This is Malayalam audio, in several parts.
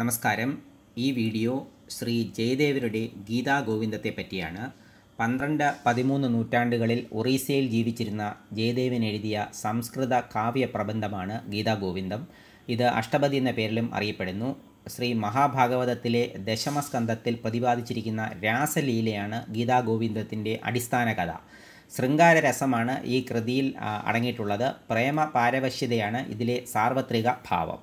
നമസ്കാരം ഈ വീഡിയോ ശ്രീ ജയദേവരുടെ ഗീതാ ഗോവിന്ദത്തെ പറ്റിയാണ് പന്ത്രണ്ട് പതിമൂന്ന് നൂറ്റാണ്ടുകളിൽ ഒറീസയിൽ ജീവിച്ചിരുന്ന ജയദേവൻ എഴുതിയ സംസ്കൃത കാവ്യ പ്രബന്ധമാണ് ഗീതാ ഗോവിന്ദം ഇത് അഷ്ടപതി എന്ന പേരിലും അറിയപ്പെടുന്നു ശ്രീ മഹാഭാഗവതത്തിലെ ദശമസ്കന്ധത്തിൽ പ്രതിപാദിച്ചിരിക്കുന്ന രാസലീലയാണ് ഗീതാ ഗോവിന്ദത്തിൻ്റെ അടിസ്ഥാന കഥ ശൃംഗാരരസമാണ് ഈ കൃതിയിൽ അടങ്ങിയിട്ടുള്ളത് പ്രേമ പാരവശ്യതയാണ് ഇതിലെ സാർവത്രിക ഭാവം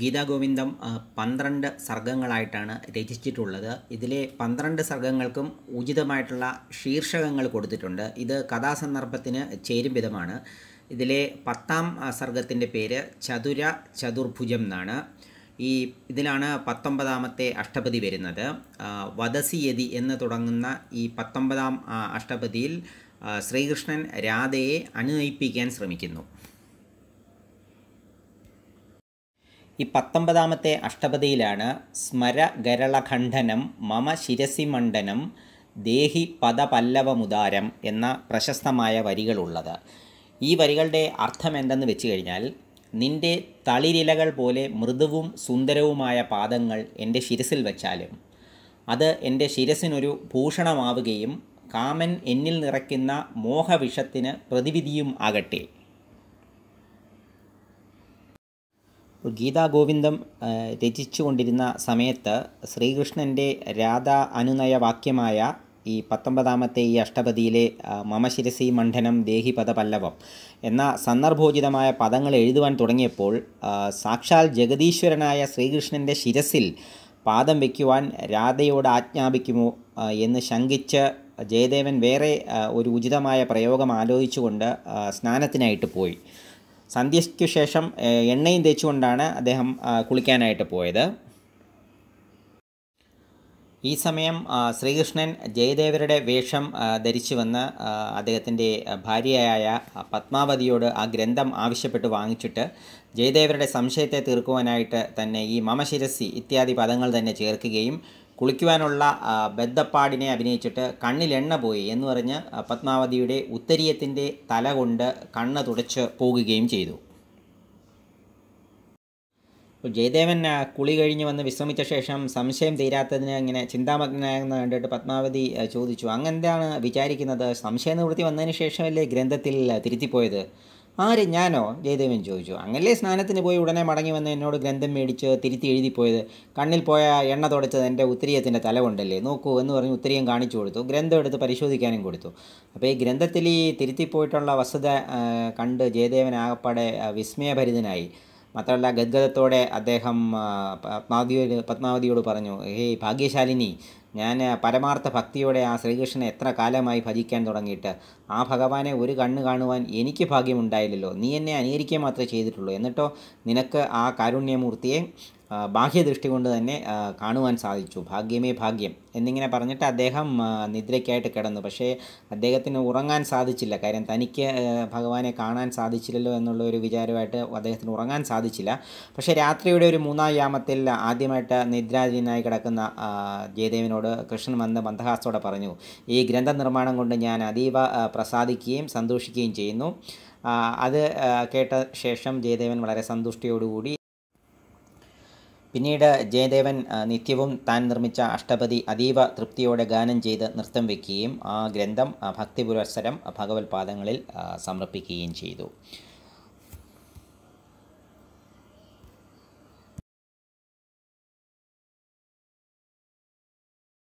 ഗീതാഗോവിന്ദം പന്ത്രണ്ട് സർഗങ്ങളായിട്ടാണ് രചിച്ചിട്ടുള്ളത് ഇതിലെ പന്ത്രണ്ട് സർഗങ്ങൾക്കും ഉചിതമായിട്ടുള്ള ശീർഷകങ്ങൾ കൊടുത്തിട്ടുണ്ട് ഇത് കഥാസന്ദർഭത്തിന് ചേരും വിധമാണ് ഇതിലെ പത്താം സർഗത്തിൻ്റെ പേര് ചതുര ചതുർഭുജം എന്നാണ് ഈ ഇതിലാണ് പത്തൊമ്പതാമത്തെ അഷ്ടപതി വരുന്നത് വദസിയതി എന്ന് തുടങ്ങുന്ന ഈ പത്തൊമ്പതാം അഷ്ടപതിയിൽ ശ്രീകൃഷ്ണൻ രാധയെ അനുനയിപ്പിക്കാൻ ശ്രമിക്കുന്നു ഈ പത്തൊമ്പതാമത്തെ അഷ്ടപതിയിലാണ് സ്മര ഗരളഖണ്ഡനം മമ ശിരസിമണ്ഡനം ദേഹി പദപല്ലവമുദാരം എന്ന പ്രശസ്തമായ വരികളുള്ളത് ഈ വരികളുടെ അർത്ഥം എന്തെന്ന് വെച്ച് കഴിഞ്ഞാൽ നിന്റെ തളിരിലകൾ പോലെ മൃദുവും സുന്ദരവുമായ പാദങ്ങൾ എൻ്റെ ശിരസിൽ വച്ചാലും അത് എൻ്റെ ശിരസിനൊരു ഭൂഷണമാവുകയും കാമൻ എന്നിൽ നിറയ്ക്കുന്ന മോഹവിഷത്തിന് പ്രതിവിധിയും ആകട്ടെ ഗീതാഗോവിന്ദം രചിച്ചുകൊണ്ടിരുന്ന സമയത്ത് ശ്രീകൃഷ്ണൻ്റെ രാധ അനുനയവാക്യമായ ഈ പത്തൊമ്പതാമത്തെ ഈ അഷ്ടപതിയിലെ മമശിരസി മണ്ഡനം ദേഹി പദപല്ലവം എന്ന സന്ദർഭോചിതമായ പദങ്ങൾ എഴുതുവാൻ തുടങ്ങിയപ്പോൾ സാക്ഷാൽ ജഗദീശ്വരനായ ശ്രീകൃഷ്ണൻ്റെ ശിരസിൽ പാദം വയ്ക്കുവാൻ രാധയോട് ആജ്ഞാപിക്കുമോ എന്ന് ശങ്കിച്ച് ജയദേവൻ വേറെ ഒരു ഉചിതമായ പ്രയോഗം ആലോചിച്ചുകൊണ്ട് സ്നാനത്തിനായിട്ട് പോയി സന്ധ്യയ്ക്ക് ശേഷം എണ്ണയും തേച്ചുകൊണ്ടാണ് അദ്ദേഹം കുളിക്കാനായിട്ട് പോയത് ഈ സമയം ശ്രീകൃഷ്ണൻ ജയദേവരുടെ വേഷം ധരിച്ചു വന്ന് അദ്ദേഹത്തിൻ്റെ ഭാര്യയായ പത്മാവതിയോട് ആ ഗ്രന്ഥം ആവശ്യപ്പെട്ട് വാങ്ങിച്ചിട്ട് ജയദേവരുടെ സംശയത്തെ തീർക്കുവാനായിട്ട് തന്നെ ഈ മമശിരസി ഇത്യാദി പദങ്ങൾ തന്നെ ചേർക്കുകയും കുളിക്കുവാനുള്ള ബദ്ധപ്പാടിനെ അഭിനയിച്ചിട്ട് കണ്ണിൽ എണ്ണ പോയി എന്ന് പറഞ്ഞ് പത്മാവതിയുടെ ഉത്തരീയത്തിൻ്റെ തല കൊണ്ട് കണ്ണ് തുടച്ച് പോകുകയും ചെയ്തു ജയദേവൻ കുളി കഴിഞ്ഞ് വന്ന് വിശ്രമിച്ച ശേഷം സംശയം തീരാത്തതിന് ഇങ്ങനെ ചിന്താമഗ്നായെന്ന് കണ്ടിട്ട് പത്മാവതി ചോദിച്ചു അങ്ങെന്താണ് വിചാരിക്കുന്നത് സംശയ നിവൃത്തി വന്നതിന് ശേഷമല്ലേ ഗ്രന്ഥത്തിൽ തിരുത്തിപ്പോയത് ആര് ഞാനോ ജയദേവൻ ചോദിച്ചു അങ്ങനല്ലേ സ്നാനത്തിന് പോയി ഉടനെ മടങ്ങി വന്ന് എന്നോട് ഗ്രന്ഥം മേടിച്ച് തിരുത്തി എഴുതിപ്പോയത് കണ്ണിൽ പോയ എണ്ണ തുടച്ചത് എൻ്റെ ഉത്തരീയത്തിൻ്റെ തല കൊണ്ടല്ലേ നോക്കൂ എന്ന് പറഞ്ഞ് ഉത്തരീയം കാണിച്ചു കൊടുത്തു ഗ്രന്ഥം എടുത്ത് പരിശോധിക്കാനും കൊടുത്തു അപ്പോൾ ഈ ഗ്രന്ഥത്തിൽ ഈ തിരുത്തിപ്പോയിട്ടുള്ള വസ്തുത കണ്ട് ജയദേവൻ ആകപ്പാടെ വിസ്മയഭരിതനായി മാത്രമല്ല ഗദ്ഗതത്തോടെ അദ്ദേഹം പത്മാവതിയോട് പത്മാവതിയോട് പറഞ്ഞു ഹേയ് ഭാഗ്യശാലിനി ഞാൻ പരമാർത്ഥ ഭക്തിയോടെ ആ ശ്രീകൃഷ്ണനെ എത്ര കാലമായി ഭജിക്കാൻ തുടങ്ങിയിട്ട് ആ ഭഗവാനെ ഒരു കണ്ണ് കാണുവാൻ എനിക്ക് ഭാഗ്യമുണ്ടായില്ലല്ലോ നീ എന്നെ അനുകരിക്കുക മാത്രമേ ചെയ്തിട്ടുള്ളൂ എന്നിട്ടോ നിനക്ക് ആ കാരുണ്യമൂർത്തിയെ ബാഹ്യദൃഷ്ടി കൊണ്ട് തന്നെ കാണുവാൻ സാധിച്ചു ഭാഗ്യമേ ഭാഗ്യം എന്നിങ്ങനെ പറഞ്ഞിട്ട് അദ്ദേഹം നിദ്രയ്ക്കായിട്ട് കിടന്നു പക്ഷേ അദ്ദേഹത്തിന് ഉറങ്ങാൻ സാധിച്ചില്ല കാര്യം തനിക്ക് ഭഗവാനെ കാണാൻ സാധിച്ചില്ലല്ലോ എന്നുള്ള ഒരു വിചാരമായിട്ട് അദ്ദേഹത്തിന് ഉറങ്ങാൻ സാധിച്ചില്ല പക്ഷേ രാത്രിയുടെ ഒരു മൂന്നാം യാമത്തിൽ ആദ്യമായിട്ട് നിദ്രാധീനായി കിടക്കുന്ന ജയദേവനോട് കൃഷ്ണനോട് കൃഷ്ണൻ വന്ന് മന്ദഹാസത്തോടെ പറഞ്ഞു ഈ ഗ്രന്ഥ നിർമ്മാണം കൊണ്ട് ഞാൻ അതീവ പ്രസാദിക്കുകയും സന്തോഷിക്കുകയും ചെയ്യുന്നു അത് കേട്ട ശേഷം ജയദേവൻ വളരെ സന്തുഷ്ടിയോടുകൂടി പിന്നീട് ജയദേവൻ നിത്യവും താൻ നിർമ്മിച്ച അഷ്ടപതി അതീവ തൃപ്തിയോടെ ഗാനം ചെയ്ത് നൃത്തം വയ്ക്കുകയും ആ ഗ്രന്ഥം ഭക്തിപുരസരം ഭഗവത് പാദങ്ങളിൽ സമർപ്പിക്കുകയും ചെയ്തു